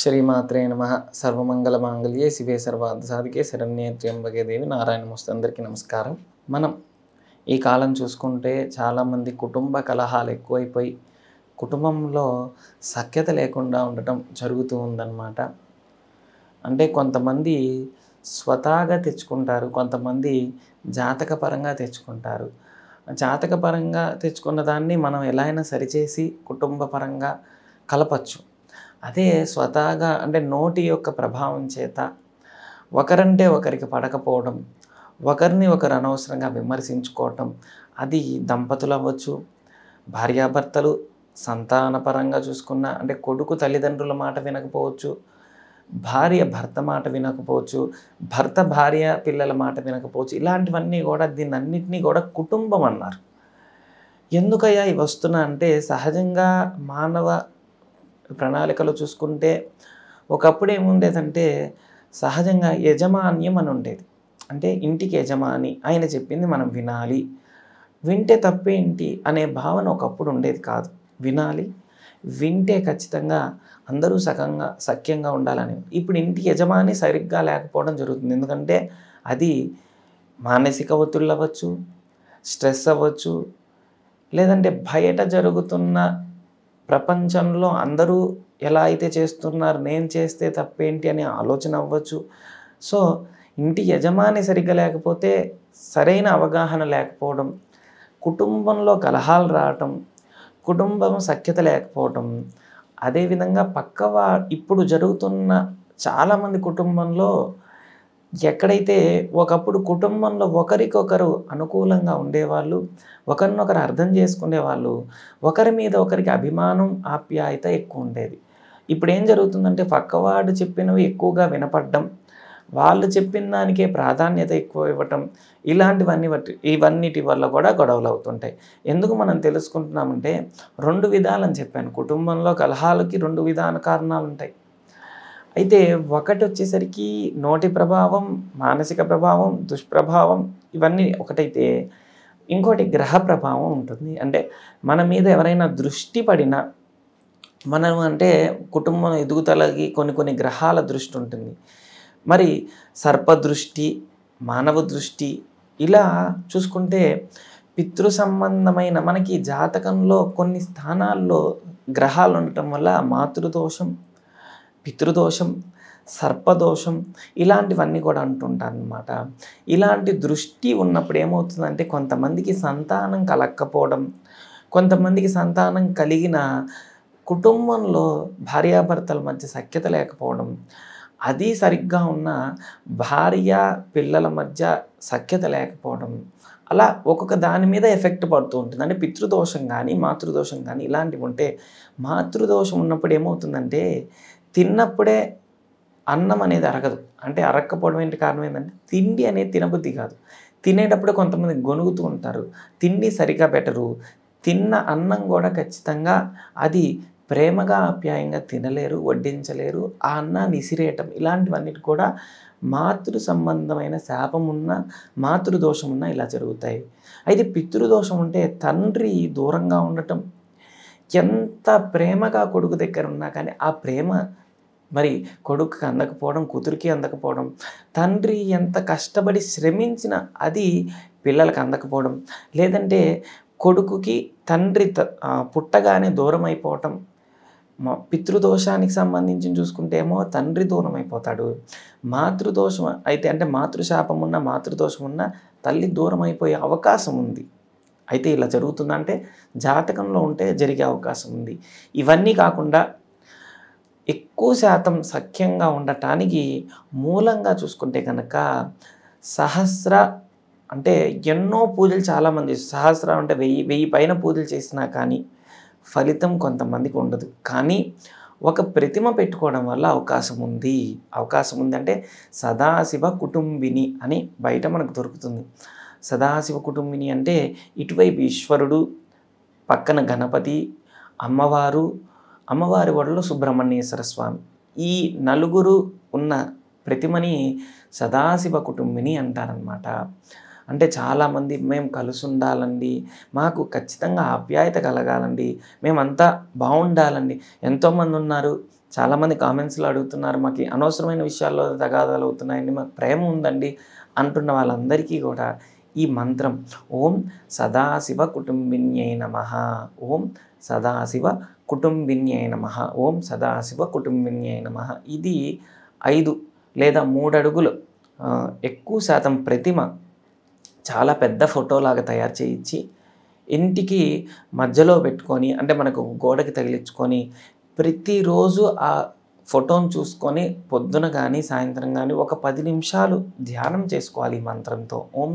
శ్రీమాత్రే నమ సర్వమంగళ మాంగళ్యే శివే సర్వార్థ సాధికే శరణ్యే దేవి నారాయణ ముస్తు అందరికీ నమస్కారం మనం ఈ కాలం చూసుకుంటే చాలామంది కుటుంబ కలహాలు ఎక్కువైపోయి కుటుంబంలో సఖ్యత లేకుండా ఉండటం జరుగుతూ ఉందన్నమాట అంటే కొంతమంది స్వతహాగా తెచ్చుకుంటారు కొంతమంది జాతకపరంగా తెచ్చుకుంటారు జాతకపరంగా తెచ్చుకున్న దాన్ని మనం ఎలా అయినా సరిచేసి కుటుంబపరంగా కలపచ్చు అదే స్వతహాగా అంటే నోటి యొక్క ప్రభావం చేత ఒకరంటే ఒకరికి పడకపోవడం ఒకరిని ఒకరు అనవసరంగా విమర్శించుకోవటం అది దంపతులు అవ్వచ్చు భార్యాభర్తలు సంతానపరంగా చూసుకున్న అంటే కొడుకు తల్లిదండ్రుల మాట వినకపోవచ్చు భార్య భర్త మాట వినకపోవచ్చు భర్త భార్య పిల్లల మాట వినకపోవచ్చు ఇలాంటివన్నీ కూడా దీన్ని అన్నింటినీ కూడా కుటుంబం అన్నారు ఎందుకయ్యా ఇవి వస్తున్నా అంటే సహజంగా మానవ ప్రణాళికలు చూసుకుంటే ఒకప్పుడు ఏముండేదంటే సహజంగా యజమాన్యం అని ఉండేది అంటే ఇంటికి యజమాని ఆయన చెప్పింది మనం వినాలి వింటే తప్పేంటి అనే భావన ఒకప్పుడు ఉండేది కాదు వినాలి వింటే ఖచ్చితంగా అందరూ సఖంగా సఖ్యంగా ఉండాలని ఇప్పుడు ఇంటి యజమాని సరిగ్గా లేకపోవడం జరుగుతుంది ఎందుకంటే అది మానసిక ఒత్తిళ్ళు అవ్వచ్చు స్ట్రెస్ అవ్వచ్చు లేదంటే బయట జరుగుతున్న ప్రపంచంలో అందరూ ఎలా అయితే చేస్తున్నారు నేను చేస్తే తప్పేంటి అనే ఆలోచన అవ్వచ్చు సో ఇంటి యజమాని సరిగ్గా లేకపోతే సరైన అవగాహన లేకపోవడం కుటుంబంలో కలహాలు రావటం కుటుంబం సఖ్యత లేకపోవటం అదేవిధంగా పక్కవా ఇప్పుడు జరుగుతున్న చాలామంది కుటుంబంలో ఎక్కడైతే ఒకప్పుడు కుటుంబంలో ఒకరికొకరు అనుకూలంగా ఉండేవాళ్ళు ఒకరినొకరు అర్థం చేసుకునేవాళ్ళు ఒకరి మీద ఒకరికి అభిమానం ఆప్యాయత ఎక్కువ ఉండేది ఇప్పుడు ఏం జరుగుతుందంటే పక్కవాడు చెప్పినవి ఎక్కువగా వినపడడం వాళ్ళు చెప్పిన దానికే ప్రాధాన్యత ఎక్కువ ఇవ్వటం ఇలాంటివన్నీ బట్టి ఇవన్నిటి వల్ల కూడా గొడవలు అవుతుంటాయి ఎందుకు మనం తెలుసుకుంటున్నామంటే రెండు విధాలని చెప్పాను కుటుంబంలో కలహాలకి రెండు విధాన కారణాలు ఉంటాయి అయితే ఒకటి వచ్చేసరికి నోటి ప్రభావం మానసిక ప్రభావం దుష్ప్రభావం ఇవన్నీ ఒకటైతే ఇంకోటి గ్రహ ప్రభావం ఉంటుంది అంటే మన మీద ఎవరైనా దృష్టి పడినా మనం అంటే కుటుంబం ఎదుగుతలకి కొన్ని కొన్ని గ్రహాల దృష్టి ఉంటుంది మరి సర్పదృష్టి మానవ దృష్టి ఇలా చూసుకుంటే పితృ సంబంధమైన మనకి జాతకంలో కొన్ని స్థానాల్లో గ్రహాలు ఉండటం వల్ల మాతృదోషం పితృదోషం సర్పదోషం ఇలాంటివన్నీ కూడా అంటుంటారు అనమాట ఇలాంటి దృష్టి ఉన్నప్పుడు ఏమవుతుందంటే కొంతమందికి సంతానం కలక్కపోవడం కొంతమందికి సంతానం కలిగిన కుటుంబంలో భార్యాభర్తల మధ్య సఖ్యత లేకపోవడం అది సరిగ్గా ఉన్న భార్య పిల్లల మధ్య సఖ్యత లేకపోవడం అలా ఒక్కొక్క దాని మీద ఎఫెక్ట్ పడుతూ ఉంటుంది అంటే పితృదోషం కానీ మాతృదోషం కానీ ఇలాంటివి ఉంటే మాతృదోషం ఉన్నప్పుడు ఏమవుతుందంటే తిన్నప్పుడే అన్నం అనేది అరగదు అంటే అరక్కపోవడం ఏంటి కారణం ఏంటంటే తిండి అనేది తినబుద్ధి కాదు తినేటప్పుడే కొంతమంది గొనుగుతూ ఉంటారు తిండి సరిగా పెట్టరు తిన్న అన్నం కూడా ఖచ్చితంగా అది ప్రేమగా ఆప్యాయంగా తినలేరు వడ్డించలేరు ఆ అన్నాన్ని ఇసిరేయటం ఇలాంటివన్నిటి కూడా మాతృ సంబంధమైన శాపం ఉన్న మాతృదోషం ఉన్నా ఇలా జరుగుతాయి అయితే పితృదోషం ఉంటే తండ్రి దూరంగా ఉండటం ఎంత ప్రేమగా కొడుకు దగ్గర ఉన్నా కానీ ఆ ప్రేమ మరి కొడుకు అందకపోవడం కూతురికి అందకపోవడం తండ్రి ఎంత కష్టపడి శ్రమించిన అది పిల్లలకు అందకపోవడం లేదంటే కొడుకుకి తండ్రి పుట్టగానే దూరం అయిపోవటం పితృదోషానికి సంబంధించి చూసుకుంటే ఏమో తండ్రి దూరం అయిపోతాడు మాతృదోషం అయితే అంటే మాతృశాపం ఉన్న మాతృదోషం ఉన్న తల్లి దూరం అయిపోయే అవకాశం ఉంది అయితే ఇలా జరుగుతుందంటే జాతకంలో ఉంటే జరిగే అవకాశం ఉంది ఇవన్నీ కాకుండా ఎక్కువ శాతం సఖ్యంగా ఉండటానికి మూలంగా చూసుకుంటే కనుక సహస్ర అంటే ఎన్నో పూజలు చాలామంది సహస్ర అంటే వెయ్యి వెయ్యి పైన పూజలు చేసినా కానీ ఫలితం కొంతమందికి ఉండదు కానీ ఒక ప్రతిమ పెట్టుకోవడం వల్ల అవకాశం ఉంది అవకాశం ఉంది అంటే సదాశివ కుటుంబిని అని బయట మనకు దొరుకుతుంది సదాశివ కుటుంబిని అంటే ఇటువైపు ఈశ్వరుడు పక్కన గణపతి అమ్మవారు అమ్మవారి ఒడలో సుబ్రహ్మణ్యేశ్వర స్వామి ఈ నలుగురు ఉన్న ప్రతిమని సదాశివ కుటుంబిని అంటారనమాట అంటే చాలామంది మేము కలుసుండాలండి మాకు ఖచ్చితంగా ఆప్యాయత కలగాలండి మేమంతా బాగుండాలండి ఎంతోమంది ఉన్నారు చాలామంది కామెంట్స్లో అడుగుతున్నారు మాకు అనవసరమైన విషయాల్లో తగాదాలు అవుతున్నాయండి మాకు ప్రేమ ఉందండి అంటున్న వాళ్ళందరికీ కూడా ఈ మంత్రం ఓం సదాశివ కుటుంబిన్యై నమ ఓం సదాశివ కుటుంబిన్యై నమ ఓం సదాశివ కుటుంబిన్యై నమ ఇది ఐదు లేదా మూడడుగులు ఎక్కువ శాతం ప్రతిమ చాలా పెద్ద ఫోటోలాగా తయారు చేయించి ఇంటికి మధ్యలో పెట్టుకొని అంటే మనకు గోడకి తగిలించుకొని ప్రతిరోజు ఆ ఫోటోను చూసుకొని పొద్దున కానీ సాయంత్రం కానీ ఒక పది నిమిషాలు ధ్యానం చేసుకోవాలి ఈ మంత్రంతో ఓం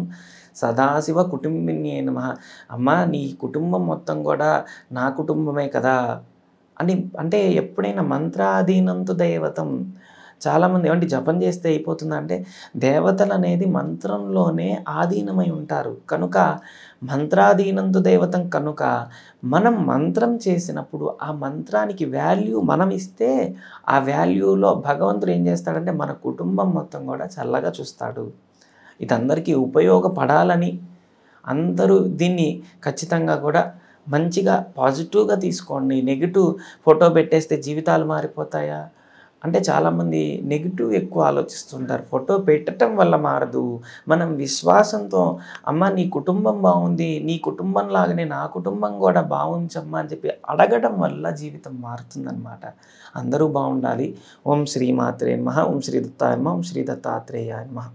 సదాశివ కుటుంబిని నమ అమ్మ నీ కుటుంబం మొత్తం కూడా నా కుటుంబమే కదా అని అంటే ఎప్పుడైనా మంత్రాధీనంతు దైవతం చాలామంది ఏమంటే జపం చేస్తే అయిపోతుందంటే అంటే దేవతలు అనేది మంత్రంలోనే ఆధీనమై ఉంటారు కనుక మంత్రాధీనంతో దేవతం కనుక మనం మంత్రం చేసినప్పుడు ఆ మంత్రానికి వాల్యూ మనం ఇస్తే ఆ వాల్యూలో భగవంతుడు ఏం చేస్తాడంటే మన కుటుంబం మొత్తం కూడా చల్లగా చూస్తాడు ఇది అందరికీ ఉపయోగపడాలని అందరూ దీన్ని ఖచ్చితంగా కూడా మంచిగా పాజిటివ్గా తీసుకోండి నెగిటివ్ ఫోటో పెట్టేస్తే జీవితాలు మారిపోతాయా అంటే చాలామంది నెగిటివ్ ఎక్కువ ఆలోచిస్తుంటారు ఫోటో పెట్టడం వల్ల మారదు మనం విశ్వాసంతో అమ్మ నీ కుటుంబం బాగుంది నీ కుటుంబం లాగానే నా కుటుంబం కూడా బాగుంచమ్మా అని చెప్పి అడగడం వల్ల జీవితం మారుతుందన్నమాట అందరూ బాగుండాలి ఓం శ్రీ మాత్రేమ ఓం శ్రీ దత్తాయమ ఓం శ్రీ దత్తాత్రేయమ్మ